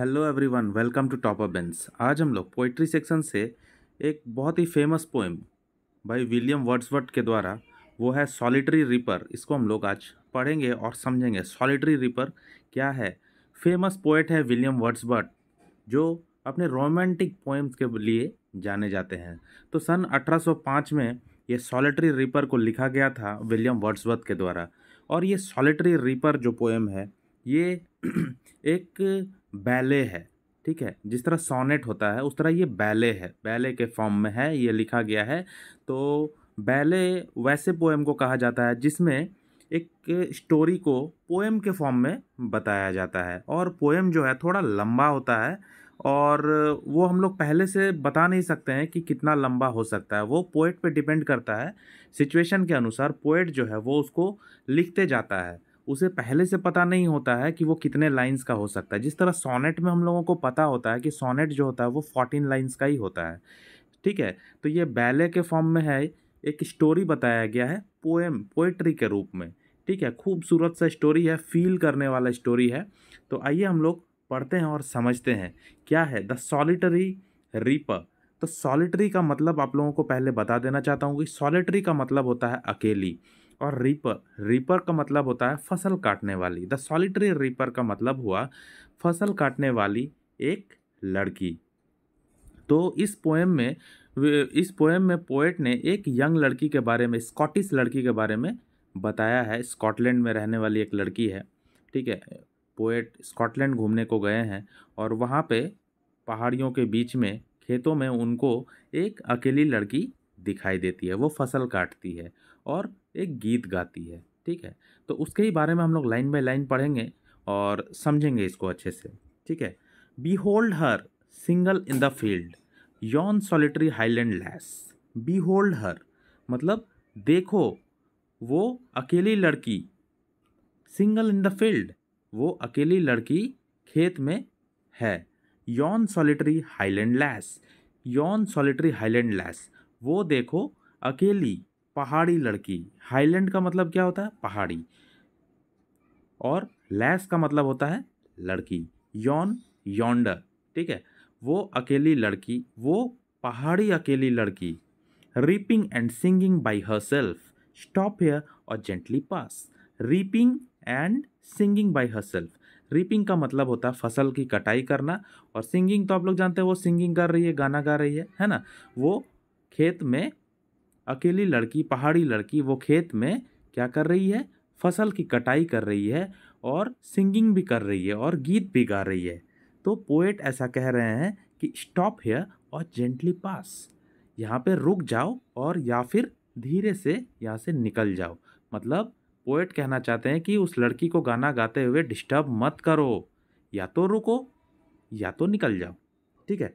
Hello everyone welcome to top of bens आज हम लोग पोइट्री सेक्शन से एक बहुत ही फेमस पोएम भाई विलियम वर्ड्सवर्थ के द्वारा वो है सॉलिटरी रिपर इसको हम लोग आज पढ़ेंगे और समझेंगे सॉलिटरी रिपर क्या है फेमस पोएट है विलियम वर्ड्सवर्थ जो अपने रोमांटिक पोएम्स के लिए जाने जाते हैं तो सन अठारह में ये सॉलिटरी रिपर को लिखा गया था विलियम वर्ड्सवर्थ के द्वारा और ये सॉलिटरी रिपर जो पोएम है ये एक बैले है ठीक है जिस तरह सोनेट होता है उस तरह ये बैले है बैले के फॉर्म में है ये लिखा गया है तो बैले वैसे पोएम को कहा जाता है जिसमें एक स्टोरी को पोएम के फॉर्म में बताया जाता है और पोएम जो है थोड़ा लंबा होता है और वो हम लोग पहले से बता नहीं सकते हैं कि कितना लंबा हो सकता है वो पोइट पे डिपेंड करता है सिचुएशन के अनुसार पोइट जो है वो उसको लिखते जाता है उसे पहले से पता नहीं होता है कि वो कितने लाइंस का हो सकता है जिस तरह सोनेट में हम लोगों को पता होता है कि सोनेट जो होता है वो फोर्टीन लाइंस का ही होता है ठीक है तो ये बैले के फॉर्म में है एक स्टोरी बताया गया है पोएम पोएट्री के रूप में ठीक है खूबसूरत सा स्टोरी है फील करने वाला स्टोरी है तो आइए हम लोग पढ़ते हैं और समझते हैं क्या है द सॉलिटरी रीपर तो सॉलिटरी का मतलब आप लोगों को पहले बता देना चाहता हूँ कि सॉलिटरी का मतलब होता है अकेली और रीपर रीपर का मतलब होता है फसल काटने वाली द सॉलिटरी रीपर का मतलब हुआ फसल काटने वाली एक लड़की तो इस पोएम में इस पोएम में पोएट ने एक यंग लड़की के बारे में स्कॉटिश लड़की के बारे में बताया है स्कॉटलैंड में रहने वाली एक लड़की है ठीक है पोएट स्कॉटलैंड घूमने को गए हैं और वहाँ पे पहाड़ियों के बीच में खेतों में उनको एक अकेली लड़की दिखाई देती है वो फसल काटती है और एक गीत गाती है ठीक है तो उसके ही बारे में हम लोग लाइन बाय लाइन पढ़ेंगे और समझेंगे इसको अच्छे से ठीक है behold her single in the field yon solitary highland lass behold her मतलब देखो वो अकेली लड़की सिंगल इन द फील्ड वो अकेली लड़की खेत में है yon solitary highland lass yon solitary highland lass वो देखो अकेली पहाड़ी लड़की हाईलैंड का मतलब क्या होता है पहाड़ी और लैस का मतलब होता है लड़की यौन यौंडर ठीक है वो अकेली लड़की वो पहाड़ी अकेली लड़की reaping and singing by herself stop here और gently pass reaping and singing by herself reaping का मतलब होता है फसल की कटाई करना और सिंगिंग तो आप लोग जानते हैं वो सिंगिंग कर रही है गाना गा रही है है ना वो खेत में अकेली लड़की पहाड़ी लड़की वो खेत में क्या कर रही है फसल की कटाई कर रही है और सिंगिंग भी कर रही है और गीत भी गा रही है तो पोएट ऐसा कह रहे हैं कि स्टॉप हेयर और जेंटली पास यहाँ पे रुक जाओ और या फिर धीरे से यहाँ से निकल जाओ मतलब पोएट कहना चाहते हैं कि उस लड़की को गाना गाते हुए डिस्टर्ब मत करो या तो रुको या तो निकल जाओ ठीक है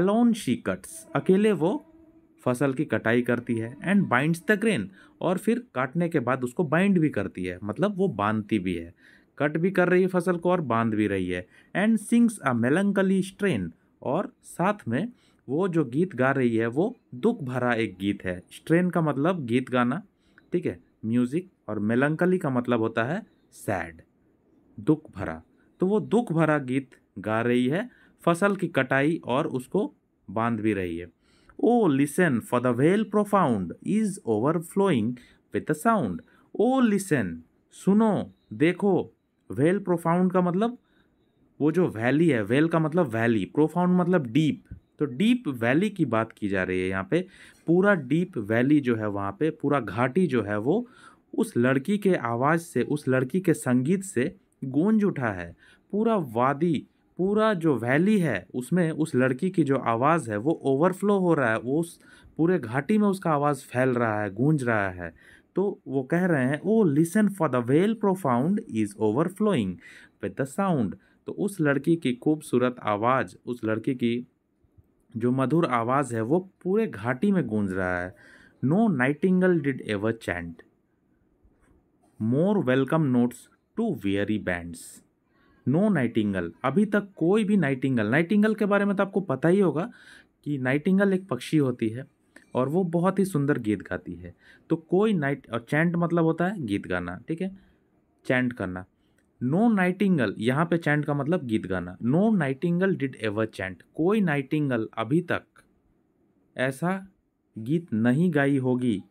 अलोन शी कट्स अकेले वो फसल की कटाई करती है एंड बाइंड्स द ग्रेन और फिर काटने के बाद उसको बाइंड भी करती है मतलब वो बांधती भी है कट भी कर रही है फसल को और बांध भी रही है and sings a melancholy strain और साथ में वो जो गीत गा रही है वो दुख भरा एक गीत है स्ट्रेन का मतलब गीत गाना ठीक है म्यूज़िक और मेलंकली का मतलब होता है सैड दुख भरा तो वो दुख भरा गीत गा रही है फसल की कटाई और उसको बांध भी रही है O listen for the veil profound is overflowing with the sound O listen सुनो देखो वेल प्रोफाउंड का मतलब वो जो वैली है वेल का मतलब वैली प्रोफाउंड मतलब डीप तो डीप वैली की बात की जा रही है यहाँ पे पूरा डीप वैली जो है वहाँ पे पूरा घाटी जो है वो उस लड़की के आवाज़ से उस लड़की के संगीत से गूंज उठा है पूरा वादी पूरा जो वैली है उसमें उस लड़की की जो आवाज़ है वो ओवरफ्लो हो रहा है वो उस पूरे घाटी में उसका आवाज़ फैल रहा है गूंज रहा है तो वो कह रहे हैं O listen for the vale profound is overflowing with the sound तो उस लड़की की खूबसूरत आवाज़ उस लड़की की जो मधुर आवाज़ है वो पूरे घाटी में गूंज रहा है no nightingale did ever chant more welcome notes to weary bands no nightingale अभी तक कोई भी नाइटिंगल नाइटिंगल के बारे में तो आपको पता ही होगा कि नाइटिंगल एक पक्षी होती है और वो बहुत ही सुंदर गीत गाती है तो कोई नाइट और चैंट मतलब होता है गीत गाना ठीक है चैंट करना नो नाइटिंगल यहाँ पे चैंट का मतलब गीत गाना no nightingale did ever chant कोई नाइटिंगल अभी तक ऐसा गीत नहीं गाई होगी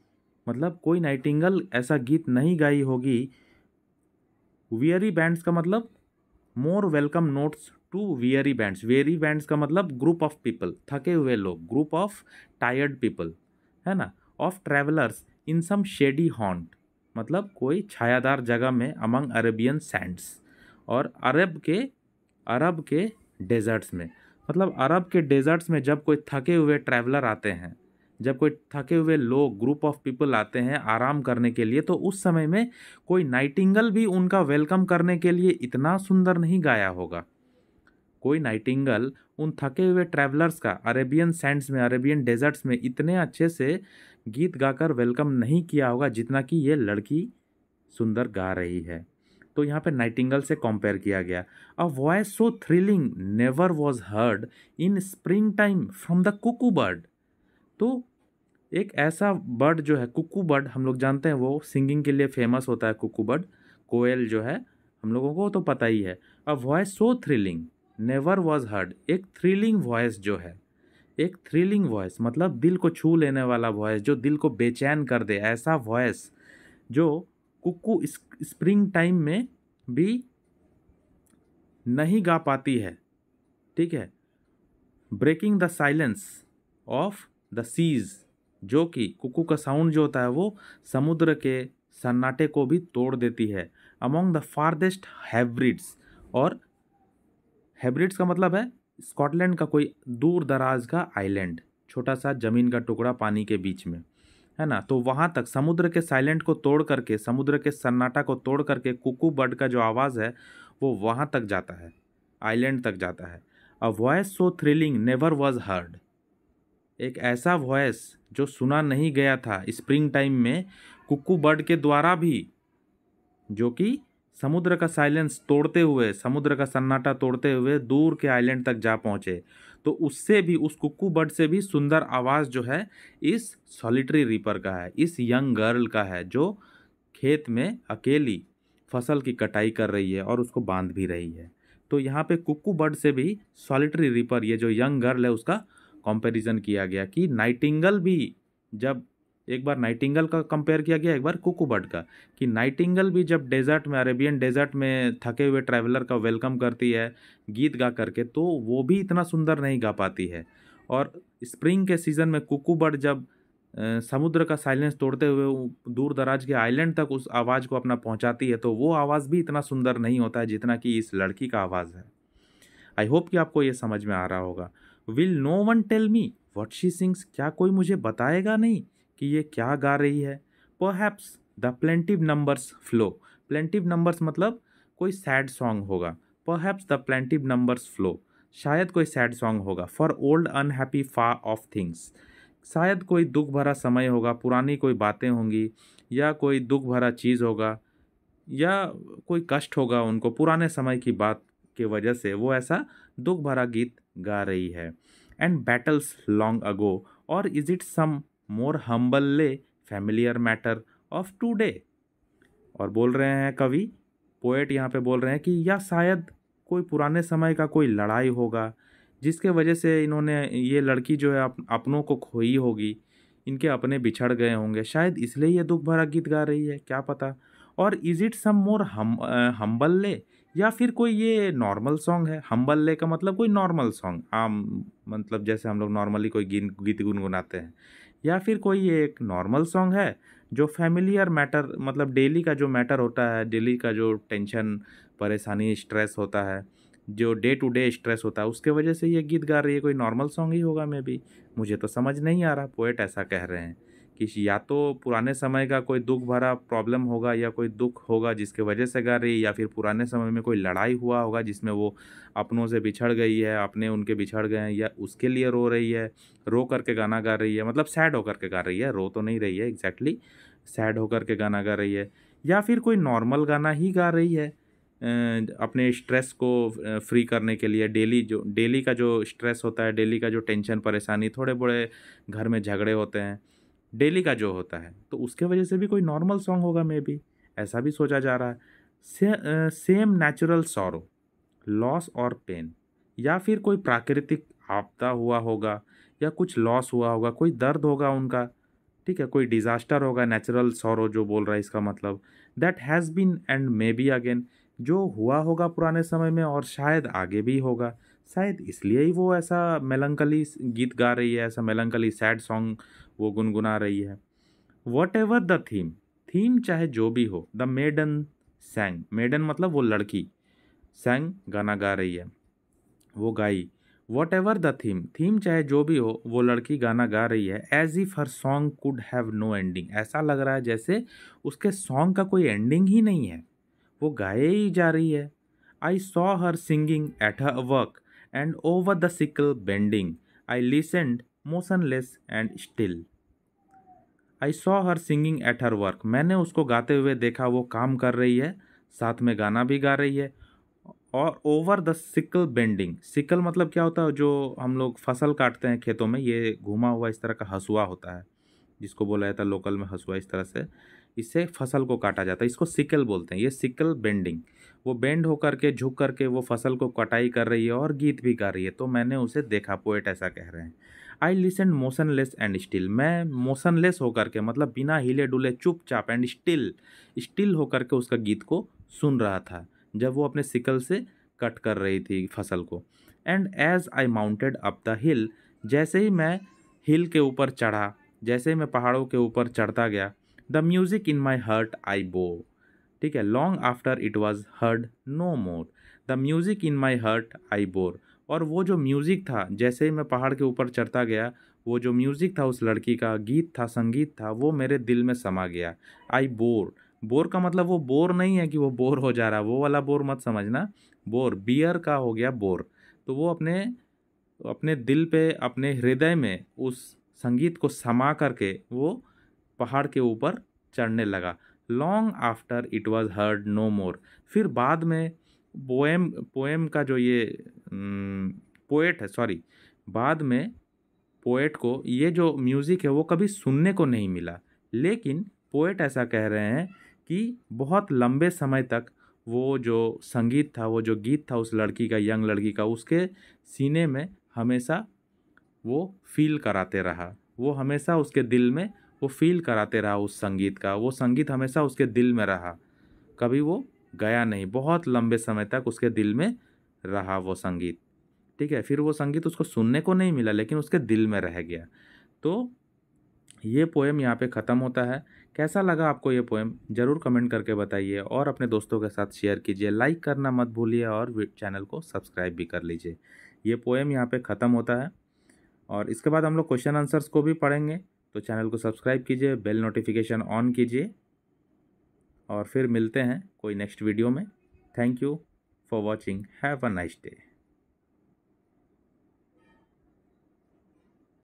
मतलब कोई नाइटिंगल ऐसा गीत नहीं गाई होगी वियरी बैंड्स का मतलब more welcome notes to weary bands weary bands का मतलब ग्रुप ऑफ पीपल थके हुए लोग ग्रुप ऑफ टायर्ड पीपल है ना of travellers in some shady haunt मतलब कोई छायादार जगह में अमंग अरेबियन सैंड्स और अरब के अरब के डेजर्ट्स में मतलब अरब के डेजर्ट्स में जब कोई थके हुए ट्रैवलर आते हैं जब कोई थके हुए लोग ग्रुप ऑफ पीपल आते हैं आराम करने के लिए तो उस समय में कोई नाइटिंगल भी उनका वेलकम करने के लिए इतना सुंदर नहीं गाया होगा कोई नाइटिंगल उन थके हुए ट्रैवलर्स का अरेबियन सैंड्स में अरेबियन डेजर्ट्स में इतने अच्छे से गीत गाकर वेलकम नहीं किया होगा जितना कि ये लड़की सुंदर गा रही है तो यहाँ पे नाइटिंगल से कंपेयर किया गया a voice so thrilling never was heard in spring time from the cuckoo bird तो एक ऐसा बर्ड जो है कुकू बर्ड हम लोग जानते हैं वो सिंगिंग के लिए फेमस होता है कुकू बर्ड कोयल जो है हम लोगों को तो पता ही है a voice so thrilling never was heard एक थ्रिलिंग वॉयस जो है एक थ्रिलिंग वॉयस मतलब दिल को छू लेने वाला वॉयस जो दिल को बेचैन कर दे ऐसा वॉयस जो कुकू स्प्रिंग टाइम में भी नहीं गा पाती है ठीक है breaking the silence of the seas जो कि कुकू का साउंड जो होता है वो समुद्र के सन्नाटे को भी तोड़ देती है अमोंग द फारदेस्ट हैब्रिड्स और हैब्रिड्स का मतलब है स्कॉटलैंड का कोई दूर दराज का आइलैंड छोटा सा ज़मीन का टुकड़ा पानी के बीच में है ना तो वहाँ तक समुद्र के साइलेंट को तोड़ करके समुद्र के सन्नाटा को तोड़ करके कुकू बर्ड का जो आवाज़ है वो वहाँ तक जाता है आइलैंड तक जाता है a voice so thrilling never was heard एक ऐसा वॉयस जो सुना नहीं गया था स्प्रिंग टाइम में कुक्कू बर्ड के द्वारा भी जो कि समुद्र का साइलेंस तोड़ते हुए समुद्र का सन्नाटा तोड़ते हुए दूर के आइलैंड तक जा पहुँचे तो उससे भी उस कुक्कू बर्ड से भी सुंदर आवाज़ जो है इस सॉलिटरी रीपर का है इस यंग गर्ल का है जो खेत में अकेली फसल की कटाई कर रही है और उसको बांध भी रही है तो यहाँ पे कुक्कू बर्ड से भी सॉलिटरी रीपर ये जो यंग गर्ल है उसका कंपैरिजन किया गया कि नाइटिंगल भी जब एक बार नाइटिंगल का कंपेयर किया गया एक बार कुकुबर्ड का कि नाइटिंगल भी जब डेजर्ट में अरेबियन डेजर्ट में थके हुए ट्रैवलर का वेलकम करती है गीत गा करके तो वो भी इतना सुंदर नहीं गा पाती है और स्प्रिंग के सीज़न में कुकुबर्ड जब समुद्र का साइलेंस तोड़ते हुए दूर दराज के आइलैंड तक उस आवाज़ को अपना पहुंचाती है तो वो आवाज़ भी इतना सुंदर नहीं होता है जितना कि इस लड़की का आवाज़ है आई होप कि आपको ये समझ में आ रहा होगा will no one tell me what she sings क्या कोई मुझे बताएगा नहीं कि ये क्या गा रही है perhaps the plaintive numbers flow plaintive numbers मतलब कोई सैड सॉन्ग होगा perhaps the plaintive numbers flow शायद कोई सैड सॉन्ग होगा for old unhappy far off things शायद कोई दुख भरा समय होगा पुरानी कोई बातें होंगी या कोई दुख भरा चीज़ होगा या कोई कष्ट होगा उनको पुराने समय की बात के वजह से वो ऐसा दुख भरा गीत गा रही है एंड बैटल्स लॉन्ग अगो और इज इट सम मोर ले फैमिलियर मैटर ऑफ टूडे और बोल रहे हैं कवि पोएट यहाँ पे बोल रहे हैं कि या शायद कोई पुराने समय का कोई लड़ाई होगा जिसके वजह से इन्होंने ये लड़की जो है अप, अपनों को खोई होगी इनके अपने बिछड़ गए होंगे शायद इसलिए ये दुख भरा गीत गा रही है क्या पता और इज़ इट सम मोर हम हम्बल ले या फिर कोई ये नॉर्मल सॉन्ग है हम बल्ले का मतलब कोई नॉर्मल सॉन्ग आम मतलब जैसे हम लोग नॉर्मली कोई गीन गीत गुनगुनाते हैं या फिर कोई ये एक नॉर्मल सॉन्ग है जो फैमिलियर मैटर मतलब डेली का जो मैटर होता है डेली का जो टेंशन परेशानी स्ट्रेस होता है जो डे टू डे स्ट्रेस होता है उसके वजह से ये गीत गा रही है कोई नॉर्मल सॉन्ग ही होगा मे भी मुझे तो समझ नहीं आ रहा पोएट ऐसा कह रहे हैं कि या तो पुराने समय का कोई दुख भरा प्रॉब्लम होगा या कोई दुख होगा जिसके वजह से गा रही या फिर पुराने समय में कोई लड़ाई हुआ होगा जिसमें वो अपनों से बिछड़ गई है अपने उनके बिछड़ गए हैं या उसके लिए रो रही है रो करके गाना गा रही है मतलब सैड होकर के गा रही है रो तो नहीं रही है एग्जैक्टली सैड होकर के गाना गा रही है या फिर कोई नॉर्मल गाना ही गा रही है अपने स्ट्रेस को फ्री करने के लिए डेली जो डेली का जो स्ट्रेस होता है डेली का जो टेंशन परेशानी थोड़े बड़े घर में झगड़े होते हैं डेली का जो होता है तो उसके वजह से भी कोई नॉर्मल सॉन्ग होगा मे बी ऐसा भी सोचा जा रहा है से, सेम नेचुरल सॉरो लॉस और पेन या फिर कोई प्राकृतिक आपदा हुआ होगा या कुछ लॉस हुआ होगा कोई दर्द होगा उनका ठीक है कोई डिज़ास्टर होगा नेचुरल सॉरो जो बोल रहा है इसका मतलब that has been and may be again जो हुआ होगा पुराने समय में और शायद आगे भी होगा शायद इसलिए ही वो ऐसा मेलंकली गीत गा रही है ऐसा मेलंकली सैड सॉन्ग वो गुनगुना रही है whatever the theme theme चाहे जो भी हो द मेडन सेंग मेडन मतलब वो लड़की सेंग गाना गा रही है वो गाई whatever the theme theme चाहे जो भी हो वो लड़की गाना गा रही है as if her song could have no ending ऐसा लग रहा है जैसे उसके सॉन्ग का कोई एंडिंग ही नहीं है वो गाए ही जा रही है I saw her singing at her work and over the sickle bending, I listened motionless and still. I saw her singing at her work मैंने उसको गाते हुए देखा वो काम कर रही है साथ में गाना भी गा रही है और over the sickle bending sickle मतलब क्या होता है जो हम लोग फसल काटते हैं खेतों में ये घुमा हुआ इस तरह का हसुआ होता है जिसको बोला जाता है लोकल में हसुआ इस तरह से इससे फसल को काटा जाता है इसको सिकल बोलते हैं ये सिकल बेंडिंग वो बेंड होकर के झुक कर के वो फसल को कटाई कर रही है और गीत भी गा रही है तो मैंने उसे देखा पोएट ऐसा कह रहे हैं I listen motionless and still मैं मोशनलेस होकर के मतलब बिना हिले डुले चुपचाप एंड स्टिल स्टिल होकर के उसका गीत को सुन रहा था जब वो अपने सिकल से कट कर रही थी फसल को and as I mounted up the hill जैसे ही मैं हिल के ऊपर चढ़ा जैसे ही मैं पहाड़ों के ऊपर चढ़ता गया the music in my heart I bore ठीक है long after it was heard no more the music in my heart I bore और वो जो म्यूज़िक था जैसे ही मैं पहाड़ के ऊपर चढ़ता गया वो जो म्यूज़िक था उस लड़की का गीत था संगीत था वो मेरे दिल में समा गया आई बोर बोर का मतलब वो बोर नहीं है कि वो बोर हो जा रहा वो वाला बोर मत समझना बोर बियर का हो गया बोर तो वो अपने अपने दिल पे अपने हृदय में उस संगीत को समा करके वो पहाड़ के ऊपर चढ़ने लगा long after it was heard no more फिर बाद में पोएम पोएम का जो ये पोएट है सॉरी बाद में पोएट को ये जो म्यूज़िक है वो कभी सुनने को नहीं मिला लेकिन पोएट ऐसा कह रहे हैं कि बहुत लंबे समय तक वो जो संगीत था वो जो गीत था उस लड़की का यंग लड़की का उसके सीने में हमेशा वो फील कराते रहा वो हमेशा उसके दिल में वो फील कराते रहा उस संगीत का वो संगीत हमेशा उसके दिल में रहा कभी वो गया नहीं बहुत लंबे समय तक उसके दिल में रहा वो संगीत ठीक है फिर वो संगीत उसको सुनने को नहीं मिला लेकिन उसके दिल में रह गया तो ये पोएम यहाँ पे ख़त्म होता है कैसा लगा आपको ये पोएम ज़रूर कमेंट करके बताइए और अपने दोस्तों के साथ शेयर कीजिए लाइक करना मत भूलिए और चैनल को सब्सक्राइब भी कर लीजिए ये पोएम यहाँ पे ख़त्म होता है और इसके बाद हम लोग क्वेश्चन आंसर्स को भी पढ़ेंगे तो चैनल को सब्सक्राइब कीजिए बेल नोटिफिकेशन ऑन कीजिए और फिर मिलते हैं कोई नेक्स्ट वीडियो में thank you for watching have a nice day